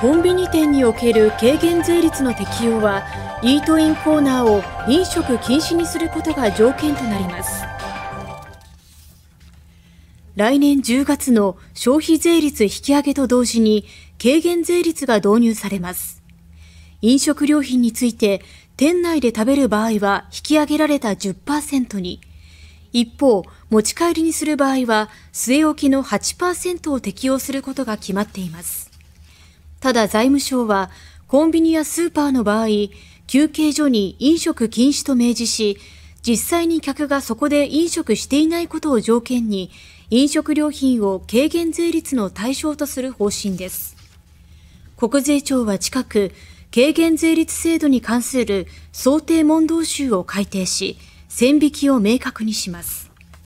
コンビニ店における軽減税率の適用はイートインコーナーを飲食禁止にすることが条件となります来年10月の消費税率引き上げと同時に軽減税率が導入されます飲食料品について店内で食べる場合は引き上げられた10%に一方持ち帰りにする場合は据え置きの8%を適用することが決まっていますただ財務省はコンビニやスーパーの場合、休憩所に飲食禁止と明示し、実際に客がそこで飲食していないことを条件に、飲食料品を軽減税率の対象とする方針です。国税庁は近く、軽減税率制度に関する想定問答集を改定し、線引きを明確にします。